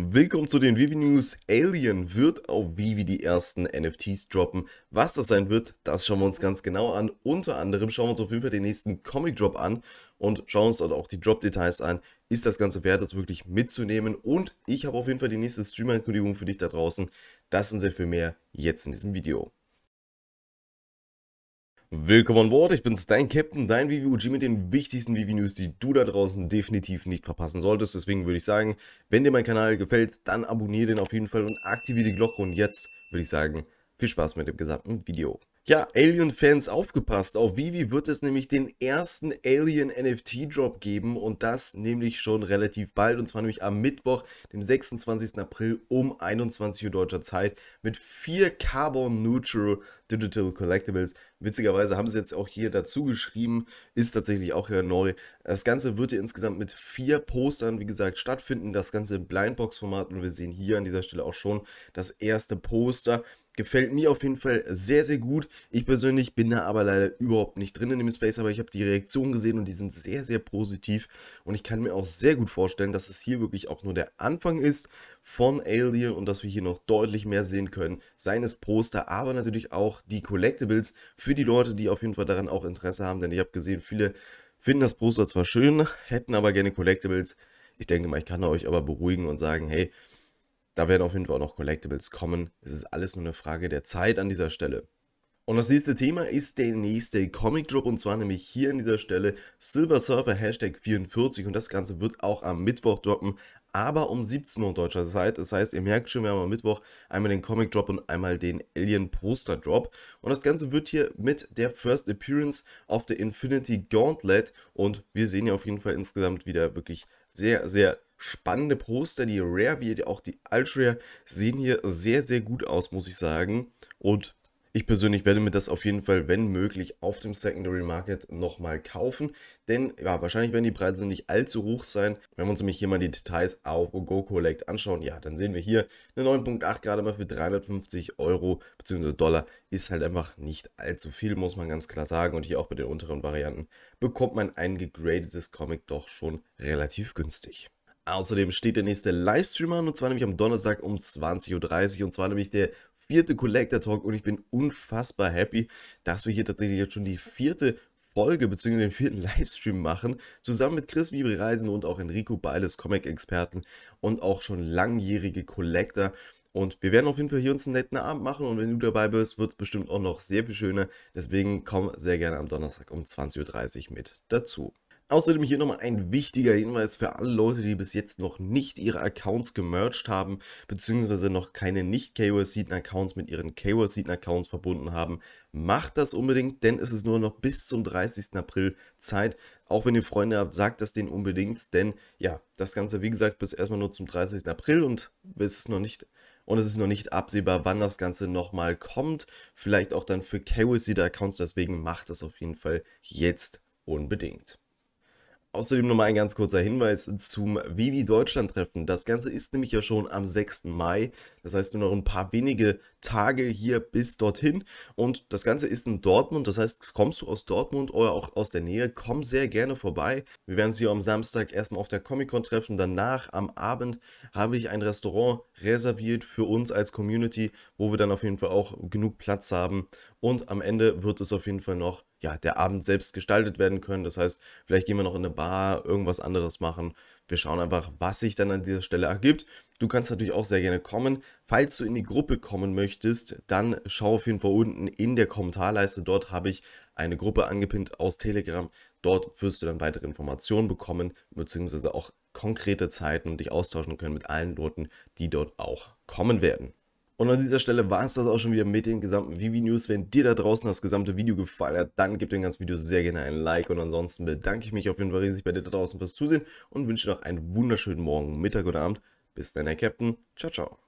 Willkommen zu den Vivi News. Alien wird auf Vivi die ersten NFTs droppen. Was das sein wird, das schauen wir uns ganz genau an. Unter anderem schauen wir uns auf jeden Fall den nächsten Comic Drop an und schauen uns auch die Drop-Details an. Ist das Ganze wert, das wirklich mitzunehmen? Und ich habe auf jeden Fall die nächste Stream-Ankündigung für dich da draußen. Das und sehr viel mehr jetzt in diesem Video. Willkommen an Bord, ich bin's, dein Captain, dein VVUG mit den wichtigsten VV-News, die du da draußen definitiv nicht verpassen solltest. Deswegen würde ich sagen, wenn dir mein Kanal gefällt, dann abonniere den auf jeden Fall und aktiviere die Glocke. Und jetzt würde ich sagen, viel Spaß mit dem gesamten Video. Ja, Alien-Fans aufgepasst. Auf Vivi wird es nämlich den ersten Alien-NFT-Drop geben und das nämlich schon relativ bald und zwar nämlich am Mittwoch, dem 26. April um 21 Uhr deutscher Zeit mit vier Carbon Neutral Digital Collectibles. Witzigerweise haben sie jetzt auch hier dazu geschrieben, ist tatsächlich auch hier neu. Das Ganze wird hier insgesamt mit vier Postern, wie gesagt, stattfinden. Das Ganze im Blindbox-Format und wir sehen hier an dieser Stelle auch schon das erste Poster. Gefällt mir auf jeden Fall sehr, sehr gut. Ich persönlich bin da aber leider überhaupt nicht drin in dem Space, aber ich habe die Reaktionen gesehen und die sind sehr, sehr positiv. Und ich kann mir auch sehr gut vorstellen, dass es hier wirklich auch nur der Anfang ist von Alien und dass wir hier noch deutlich mehr sehen können. Seines Poster, aber natürlich auch die Collectibles für die Leute, die auf jeden Fall daran auch Interesse haben. Denn ich habe gesehen, viele finden das Poster zwar schön, hätten aber gerne Collectibles. Ich denke mal, ich kann euch aber beruhigen und sagen, hey, da werden auf jeden Fall auch noch Collectibles kommen. Es ist alles nur eine Frage der Zeit an dieser Stelle. Und das nächste Thema ist der nächste Comic Drop und zwar nämlich hier an dieser Stelle Silver Surfer Hashtag 44 und das Ganze wird auch am Mittwoch droppen, aber um 17 Uhr deutscher Zeit. Das heißt, ihr merkt schon, wir haben am Mittwoch einmal den Comic Drop und einmal den Alien Poster Drop. Und das Ganze wird hier mit der First Appearance auf der Infinity Gauntlet und wir sehen hier auf jeden Fall insgesamt wieder wirklich sehr, sehr spannende Poster. Die Rare wie auch die Ultra sehen hier sehr, sehr gut aus, muss ich sagen. Und ich persönlich werde mir das auf jeden Fall, wenn möglich, auf dem Secondary Market nochmal kaufen. Denn ja, wahrscheinlich werden die Preise nicht allzu hoch sein. Wenn wir uns nämlich hier mal die Details auf Go Collect anschauen, ja, dann sehen wir hier eine 9.8 gerade mal für 350 Euro bzw. Dollar. Ist halt einfach nicht allzu viel, muss man ganz klar sagen. Und hier auch bei den unteren Varianten bekommt man ein gegradetes Comic doch schon relativ günstig. Außerdem steht der nächste Livestream an und zwar nämlich am Donnerstag um 20.30 Uhr und zwar nämlich der vierte Collector Talk und ich bin unfassbar happy, dass wir hier tatsächlich jetzt schon die vierte Folge bzw. den vierten Livestream machen, zusammen mit Chris Wiebri Reisen und auch Enrico Beiles, Comic-Experten und auch schon langjährige Collector. Und wir werden auf jeden Fall hier uns einen netten Abend machen und wenn du dabei bist, wird es bestimmt auch noch sehr viel schöner. Deswegen komm sehr gerne am Donnerstag um 20.30 Uhr mit dazu. Außerdem hier nochmal ein wichtiger Hinweis für alle Leute, die bis jetzt noch nicht ihre Accounts gemerged haben, beziehungsweise noch keine Nicht-KYC-Accounts mit ihren KYC-Accounts verbunden haben. Macht das unbedingt, denn es ist nur noch bis zum 30. April Zeit. Auch wenn ihr Freunde habt, sagt das denen unbedingt, denn ja, das Ganze, wie gesagt, bis erstmal nur zum 30. April und es ist noch nicht und es ist noch nicht absehbar, wann das Ganze nochmal kommt. Vielleicht auch dann für KYC-Accounts, deswegen macht das auf jeden Fall jetzt unbedingt. Außerdem nochmal ein ganz kurzer Hinweis zum Vivi Deutschland Treffen. Das Ganze ist nämlich ja schon am 6. Mai. Das heißt nur noch ein paar wenige Tage hier bis dorthin. Und das Ganze ist in Dortmund. Das heißt, kommst du aus Dortmund oder auch aus der Nähe, komm sehr gerne vorbei. Wir werden uns hier am Samstag erstmal auf der Comic Con treffen. Danach am Abend habe ich ein Restaurant reserviert für uns als Community, wo wir dann auf jeden Fall auch genug Platz haben. Und am Ende wird es auf jeden Fall noch ja, der Abend selbst gestaltet werden können. Das heißt, vielleicht gehen wir noch in eine Bar, irgendwas anderes machen. Wir schauen einfach, was sich dann an dieser Stelle ergibt. Du kannst natürlich auch sehr gerne kommen. Falls du in die Gruppe kommen möchtest, dann schau auf jeden Fall unten in der Kommentarleiste. Dort habe ich eine Gruppe angepinnt aus Telegram. Dort wirst du dann weitere Informationen bekommen, beziehungsweise auch konkrete Zeiten und dich austauschen können mit allen Leuten, die dort auch kommen werden. Und an dieser Stelle war es das auch schon wieder mit den gesamten Vivi News. Wenn dir da draußen das gesamte Video gefallen hat, dann gib dem ganzen Video sehr gerne ein Like. Und ansonsten bedanke ich mich auf jeden Fall riesig bei dir da draußen fürs Zusehen und wünsche dir noch einen wunderschönen Morgen, Mittag oder Abend. Bis dann, Herr Captain. Ciao, ciao.